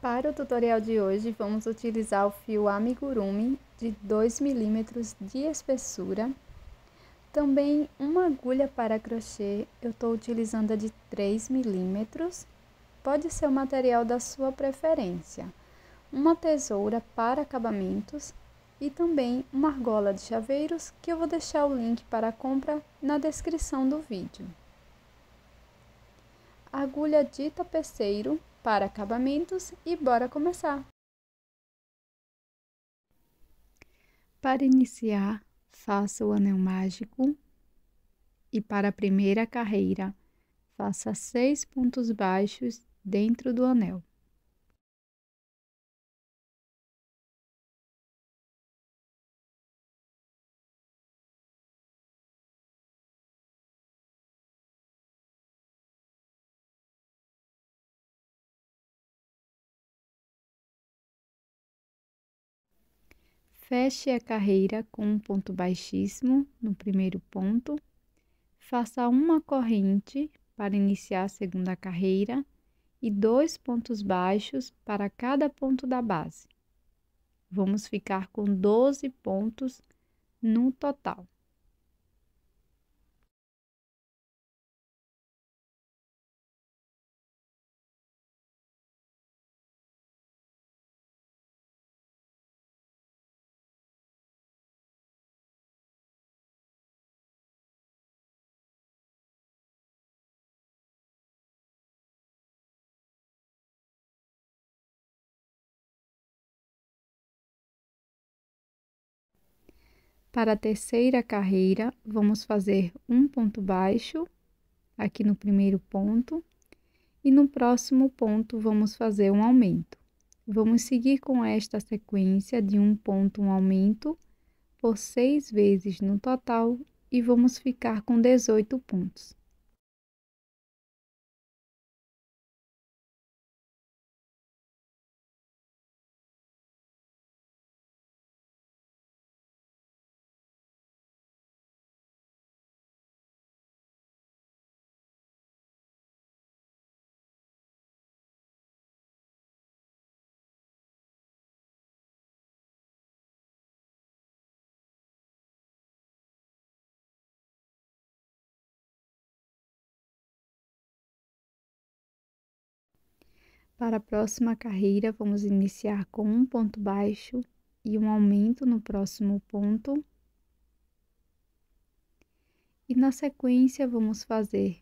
Para o tutorial de hoje, vamos utilizar o fio amigurumi de 2 mm de espessura. Também uma agulha para crochê, eu estou utilizando a de 3 mm. Pode ser o material da sua preferência. Uma tesoura para acabamentos e também uma argola de chaveiros, que eu vou deixar o link para a compra na descrição do vídeo. Agulha de tapeceiro para acabamentos e bora começar! Para iniciar, faça o anel mágico e para a primeira carreira, faça seis pontos baixos dentro do anel. Feche a carreira com um ponto baixíssimo no primeiro ponto. Faça uma corrente para iniciar a segunda carreira e dois pontos baixos para cada ponto da base. Vamos ficar com 12 pontos no total. Para a terceira carreira, vamos fazer um ponto baixo aqui no primeiro ponto e no próximo ponto vamos fazer um aumento. Vamos seguir com esta sequência de um ponto, um aumento por seis vezes no total e vamos ficar com 18 pontos. Para a próxima carreira, vamos iniciar com um ponto baixo e um aumento no próximo ponto. E na sequência, vamos fazer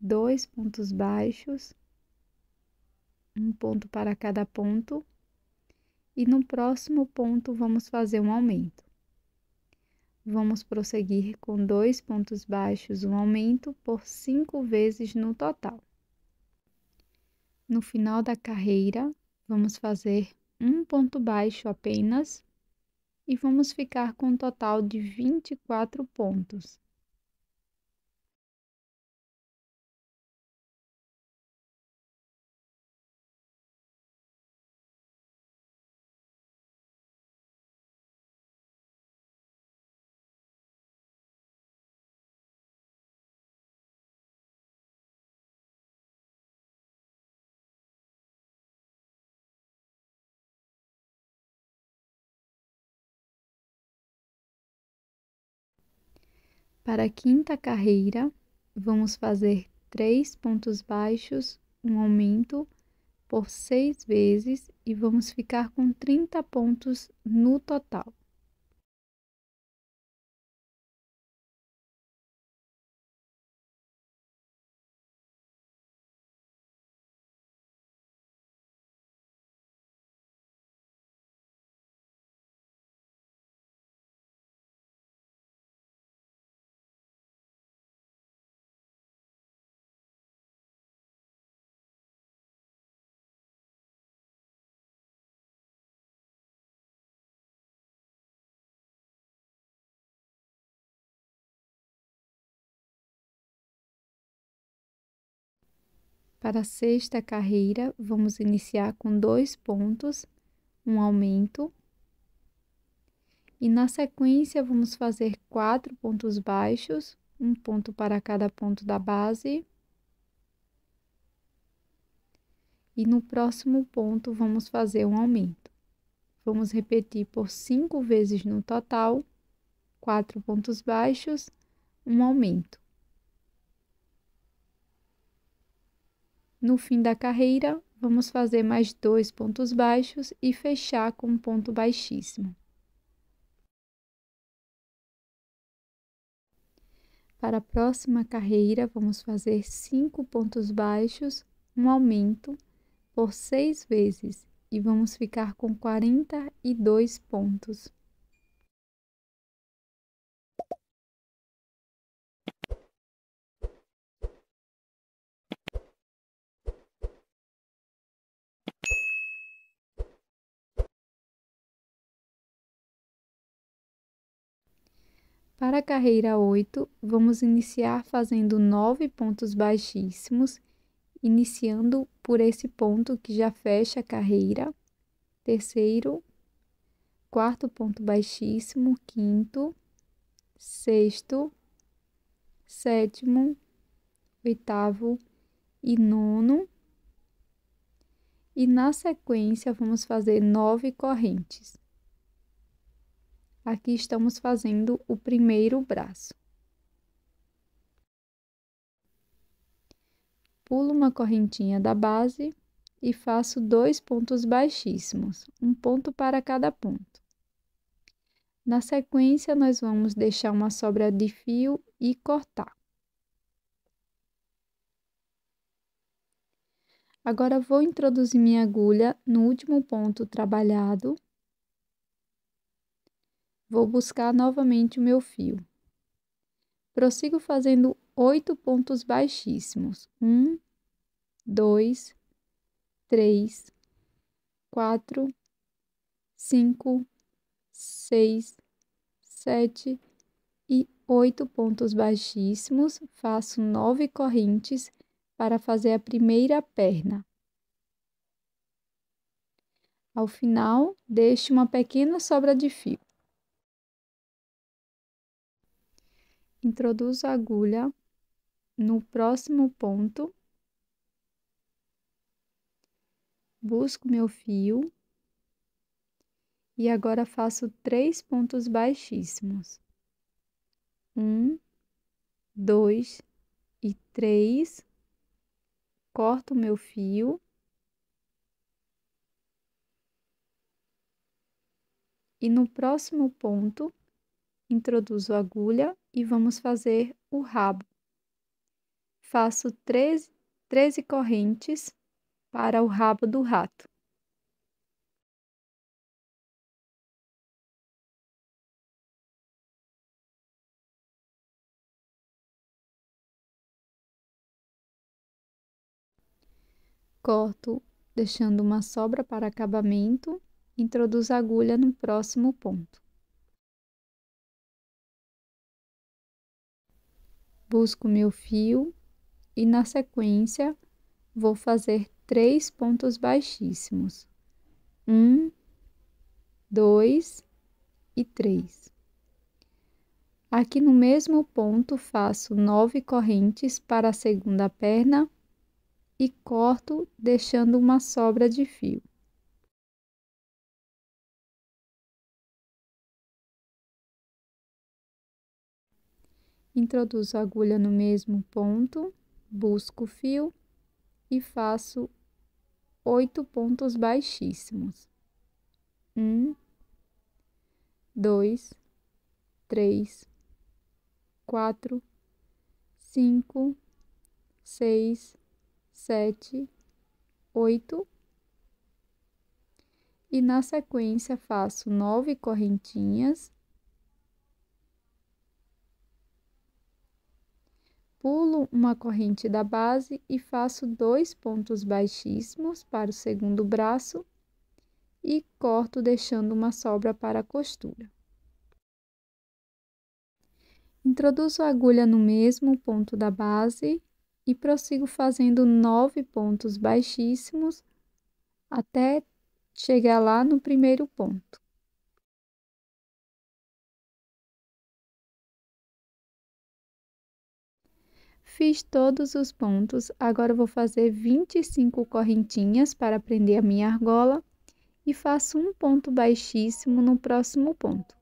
dois pontos baixos, um ponto para cada ponto, e no próximo ponto, vamos fazer um aumento. Vamos prosseguir com dois pontos baixos, um aumento por cinco vezes no total. No final da carreira, vamos fazer um ponto baixo apenas e vamos ficar com um total de 24 pontos. Para a quinta carreira, vamos fazer três pontos baixos, um aumento por seis vezes e vamos ficar com 30 pontos no total. Para a sexta carreira, vamos iniciar com dois pontos, um aumento. E na sequência, vamos fazer quatro pontos baixos, um ponto para cada ponto da base. E no próximo ponto, vamos fazer um aumento. Vamos repetir por cinco vezes no total, quatro pontos baixos, um aumento. No fim da carreira, vamos fazer mais dois pontos baixos e fechar com um ponto baixíssimo. Para a próxima carreira, vamos fazer cinco pontos baixos, um aumento por seis vezes e vamos ficar com 42 pontos. Para a carreira 8, vamos iniciar fazendo 9 pontos baixíssimos, iniciando por esse ponto que já fecha a carreira, terceiro, quarto ponto baixíssimo, quinto, sexto, sétimo, oitavo e nono. E na sequência, vamos fazer nove correntes. Aqui estamos fazendo o primeiro braço. Pulo uma correntinha da base e faço dois pontos baixíssimos, um ponto para cada ponto. Na sequência, nós vamos deixar uma sobra de fio e cortar. Agora, vou introduzir minha agulha no último ponto trabalhado Vou buscar novamente o meu fio. Prossigo fazendo oito pontos baixíssimos. Um, dois, três, quatro, cinco, seis, sete e oito pontos baixíssimos. Faço nove correntes para fazer a primeira perna. Ao final, deixe uma pequena sobra de fio. introduzo a agulha no próximo ponto, busco meu fio e agora faço três pontos baixíssimos. Um, dois e três, corto meu fio. E no próximo ponto, introduzo a agulha e vamos fazer o rabo. Faço 13, 13 correntes para o rabo do rato. Corto, deixando uma sobra para acabamento, introduzo a agulha no próximo ponto. busco meu fio e na sequência vou fazer três pontos baixíssimos. Um, dois e três. Aqui no mesmo ponto faço nove correntes para a segunda perna e corto deixando uma sobra de fio. introduzo a agulha no mesmo ponto, busco o fio e faço oito pontos baixíssimos. Um, dois, três, quatro, cinco, seis, sete, oito. E na sequência faço nove correntinhas Pulo uma corrente da base e faço dois pontos baixíssimos para o segundo braço e corto deixando uma sobra para a costura. Introduzo a agulha no mesmo ponto da base e prossigo fazendo nove pontos baixíssimos até chegar lá no primeiro ponto. Fiz todos os pontos, agora vou fazer 25 correntinhas para prender a minha argola e faço um ponto baixíssimo no próximo ponto.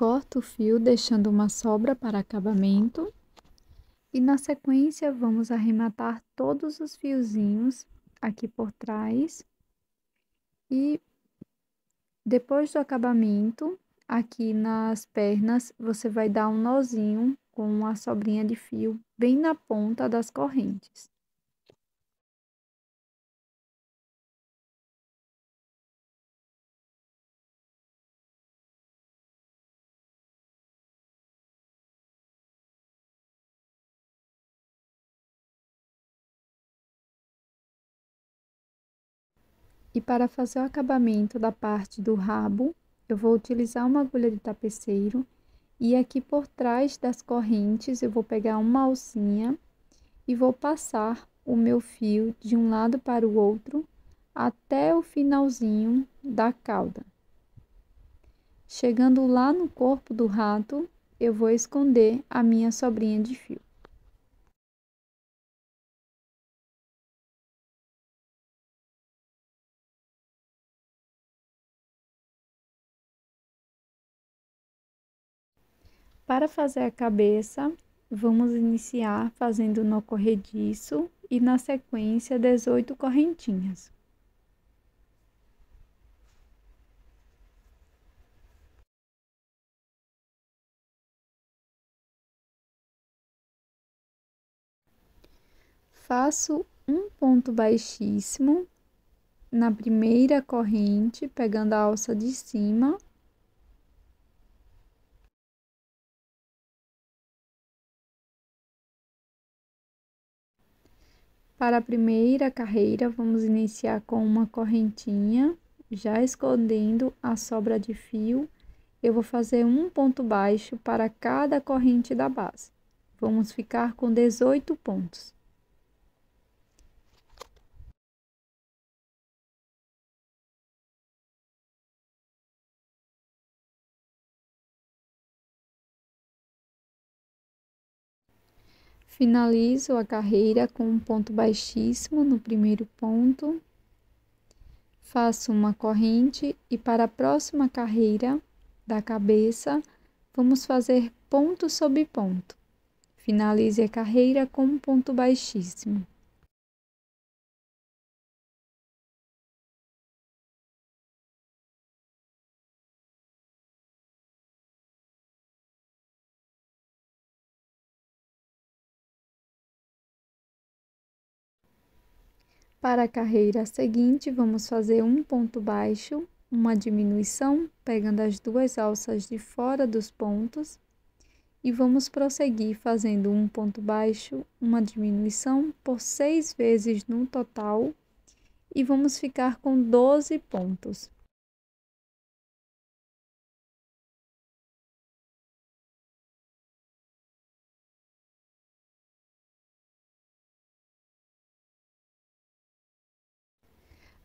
corto o fio deixando uma sobra para acabamento e na sequência vamos arrematar todos os fiozinhos aqui por trás e depois do acabamento aqui nas pernas você vai dar um nozinho com uma sobrinha de fio bem na ponta das correntes. E para fazer o acabamento da parte do rabo, eu vou utilizar uma agulha de tapeceiro e aqui por trás das correntes eu vou pegar uma alcinha e vou passar o meu fio de um lado para o outro até o finalzinho da cauda. Chegando lá no corpo do rato, eu vou esconder a minha sobrinha de fio. Para fazer a cabeça, vamos iniciar fazendo nó corrediço e na sequência 18 correntinhas. Faço um ponto baixíssimo na primeira corrente, pegando a alça de cima Para a primeira carreira, vamos iniciar com uma correntinha, já escondendo a sobra de fio. Eu vou fazer um ponto baixo para cada corrente da base. Vamos ficar com 18 pontos. Finalizo a carreira com um ponto baixíssimo no primeiro ponto. Faço uma corrente e para a próxima carreira da cabeça, vamos fazer ponto sobre ponto. Finalize a carreira com um ponto baixíssimo. Para a carreira seguinte, vamos fazer um ponto baixo, uma diminuição, pegando as duas alças de fora dos pontos e vamos prosseguir fazendo um ponto baixo, uma diminuição por seis vezes no total e vamos ficar com 12 pontos.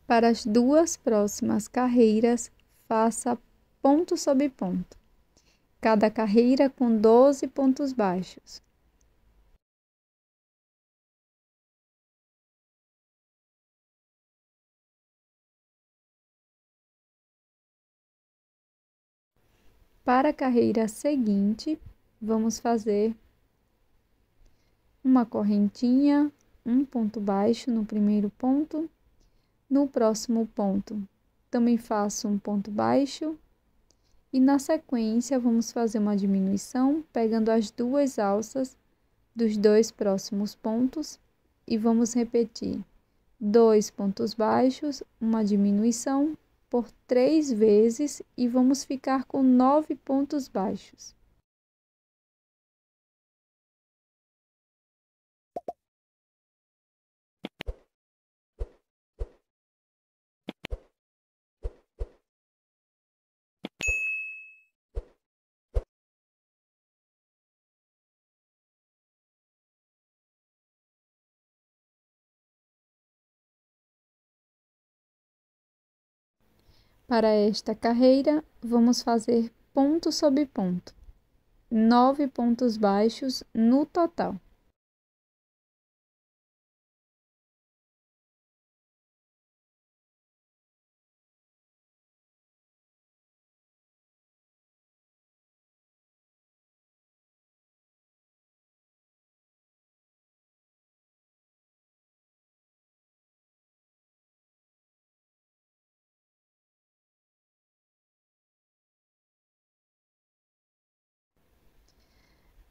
Para as duas próximas carreiras, faça ponto sobre ponto, cada carreira com 12 pontos baixos. Para a carreira seguinte, vamos fazer uma correntinha, um ponto baixo no primeiro ponto, no próximo ponto. Também faço um ponto baixo e na sequência vamos fazer uma diminuição pegando as duas alças dos dois próximos pontos e vamos repetir dois pontos baixos, uma diminuição por três vezes e vamos ficar com nove pontos baixos. Para esta carreira, vamos fazer ponto sobre ponto, nove pontos baixos no total.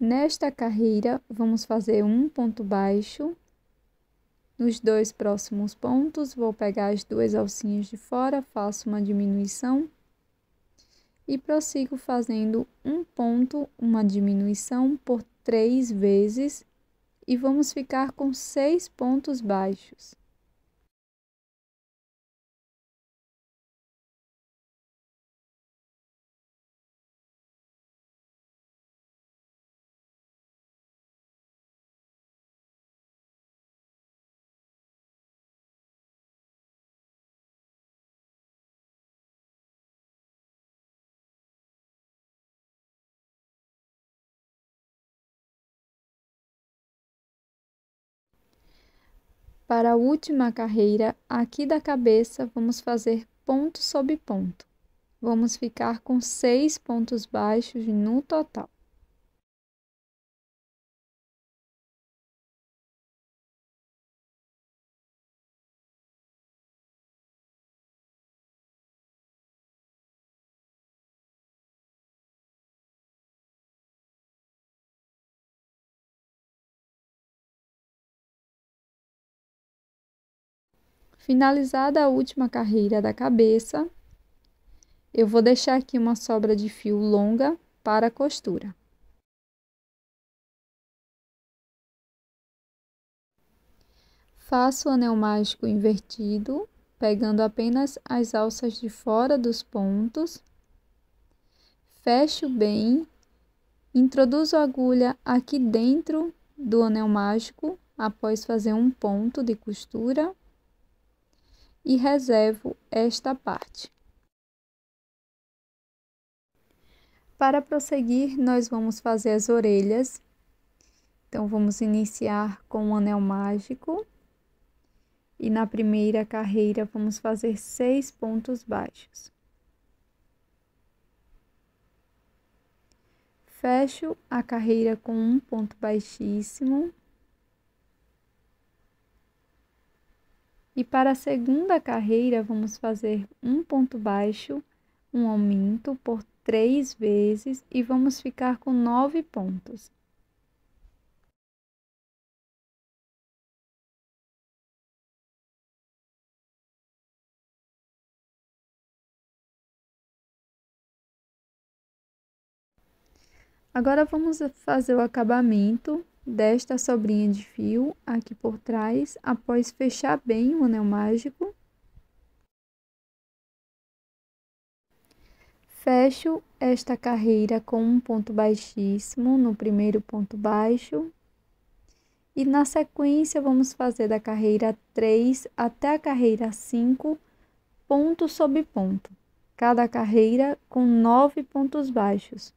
Nesta carreira, vamos fazer um ponto baixo. Nos dois próximos pontos, vou pegar as duas alcinhas de fora, faço uma diminuição. E prossigo fazendo um ponto, uma diminuição por três vezes. E vamos ficar com seis pontos baixos. Para a última carreira, aqui da cabeça, vamos fazer ponto sobre ponto. Vamos ficar com seis pontos baixos no total. Finalizada a última carreira da cabeça, eu vou deixar aqui uma sobra de fio longa para a costura. Faço o anel mágico invertido, pegando apenas as alças de fora dos pontos. Fecho bem, introduzo a agulha aqui dentro do anel mágico após fazer um ponto de costura e reservo esta parte. Para prosseguir, nós vamos fazer as orelhas. Então, vamos iniciar com um anel mágico. E na primeira carreira, vamos fazer seis pontos baixos. Fecho a carreira com um ponto baixíssimo. E para a segunda carreira, vamos fazer um ponto baixo, um aumento por três vezes e vamos ficar com nove pontos. Agora vamos fazer o acabamento desta sobrinha de fio aqui por trás, após fechar bem o anel mágico. Fecho esta carreira com um ponto baixíssimo no primeiro ponto baixo. E na sequência, vamos fazer da carreira 3 até a carreira 5, ponto sobre ponto. Cada carreira com nove pontos baixos.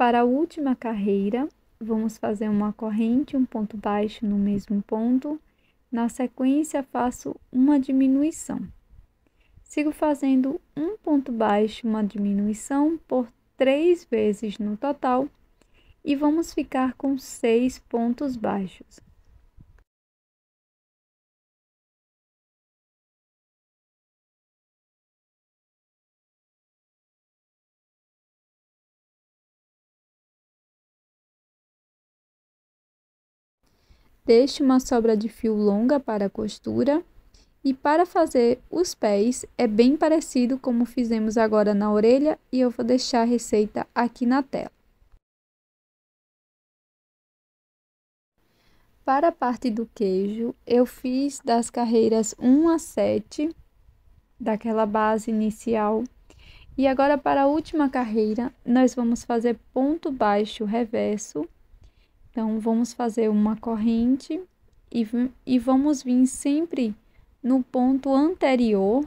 Para a última carreira, vamos fazer uma corrente, um ponto baixo no mesmo ponto. Na sequência, faço uma diminuição. Sigo fazendo um ponto baixo, uma diminuição por três vezes no total e vamos ficar com seis pontos baixos. Deixe uma sobra de fio longa para a costura. E para fazer os pés, é bem parecido como fizemos agora na orelha e eu vou deixar a receita aqui na tela. Para a parte do queijo, eu fiz das carreiras 1 a 7, daquela base inicial. E agora para a última carreira, nós vamos fazer ponto baixo reverso então, vamos fazer uma corrente e, e vamos vir sempre no ponto anterior.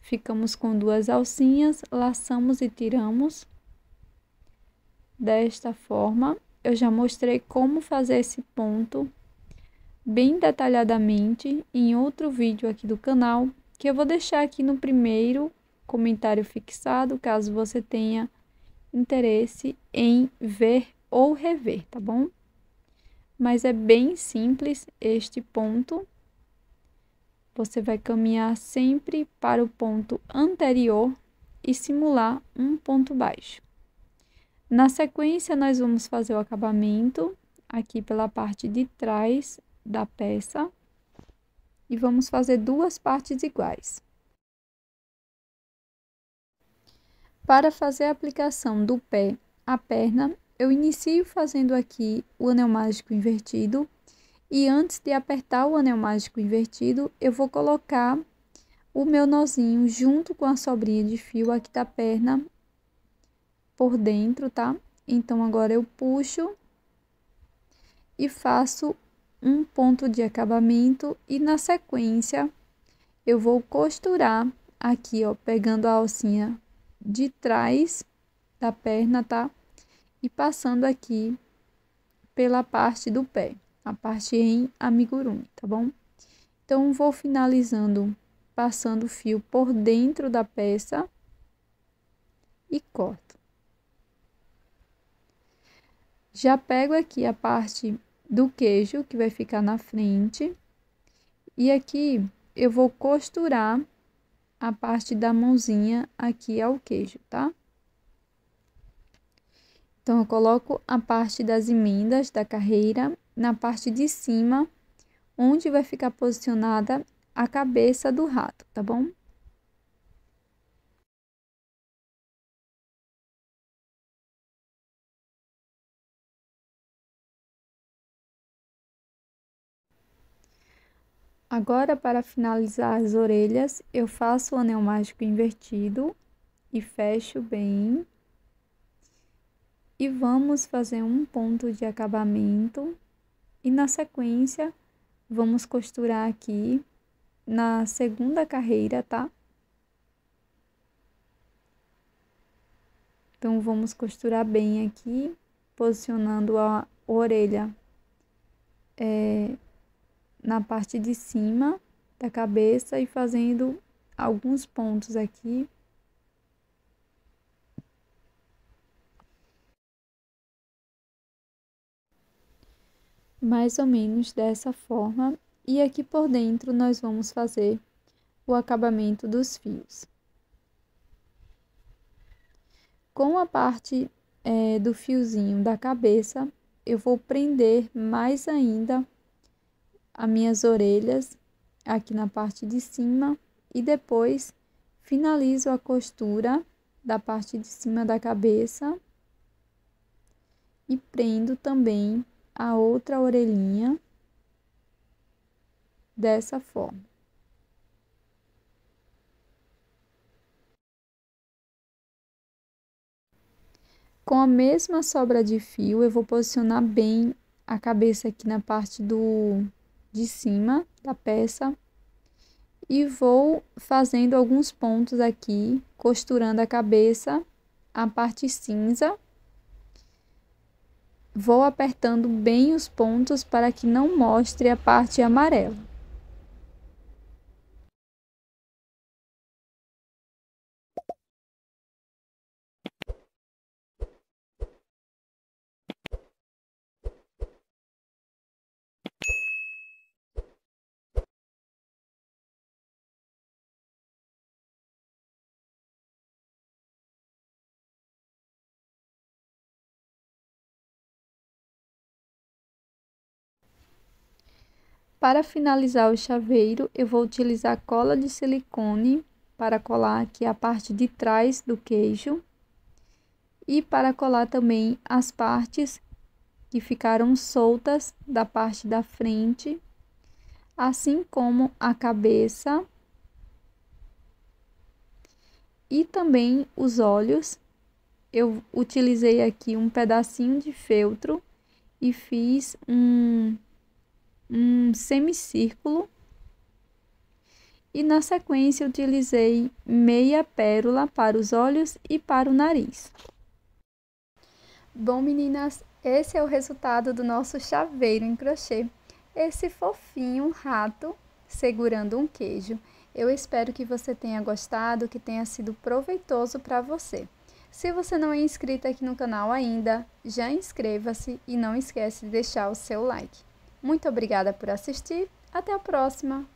Ficamos com duas alcinhas, laçamos e tiramos. Desta forma, eu já mostrei como fazer esse ponto bem detalhadamente em outro vídeo aqui do canal, que eu vou deixar aqui no primeiro comentário fixado, caso você tenha interesse em ver ou rever, tá bom? mas é bem simples este ponto. Você vai caminhar sempre para o ponto anterior e simular um ponto baixo. Na sequência, nós vamos fazer o acabamento aqui pela parte de trás da peça e vamos fazer duas partes iguais. Para fazer a aplicação do pé à perna, eu inicio fazendo aqui o anel mágico invertido e antes de apertar o anel mágico invertido, eu vou colocar o meu nozinho junto com a sobrinha de fio aqui da perna por dentro, tá? Então, agora eu puxo e faço um ponto de acabamento e na sequência eu vou costurar aqui, ó, pegando a alcinha de trás da perna, tá? e passando aqui pela parte do pé, a parte em amigurumi, tá bom? Então, vou finalizando passando o fio por dentro da peça e corto. Já pego aqui a parte do queijo que vai ficar na frente e aqui eu vou costurar a parte da mãozinha aqui ao queijo, tá? Então, eu coloco a parte das emendas da carreira na parte de cima, onde vai ficar posicionada a cabeça do rato, tá bom? Agora, para finalizar as orelhas, eu faço o anel mágico invertido e fecho bem e vamos fazer um ponto de acabamento e na sequência vamos costurar aqui na segunda carreira, tá? Então vamos costurar bem aqui, posicionando a orelha é, na parte de cima da cabeça e fazendo alguns pontos aqui mais ou menos dessa forma e aqui por dentro nós vamos fazer o acabamento dos fios. Com a parte é, do fiozinho da cabeça, eu vou prender mais ainda as minhas orelhas aqui na parte de cima e depois finalizo a costura da parte de cima da cabeça e prendo também a outra orelhinha dessa forma. Com a mesma sobra de fio, eu vou posicionar bem a cabeça aqui na parte do de cima da peça e vou fazendo alguns pontos aqui, costurando a cabeça, a parte cinza Vou apertando bem os pontos para que não mostre a parte amarela. Para finalizar o chaveiro, eu vou utilizar cola de silicone para colar aqui a parte de trás do queijo. E para colar também as partes que ficaram soltas da parte da frente, assim como a cabeça e também os olhos. Eu utilizei aqui um pedacinho de feltro e fiz um um semicírculo e na sequência utilizei meia pérola para os olhos e para o nariz. Bom, meninas, esse é o resultado do nosso chaveiro em crochê. Esse fofinho rato segurando um queijo. Eu espero que você tenha gostado, que tenha sido proveitoso para você. Se você não é inscrita aqui no canal ainda, já inscreva-se e não esquece de deixar o seu like. Muito obrigada por assistir. Até a próxima!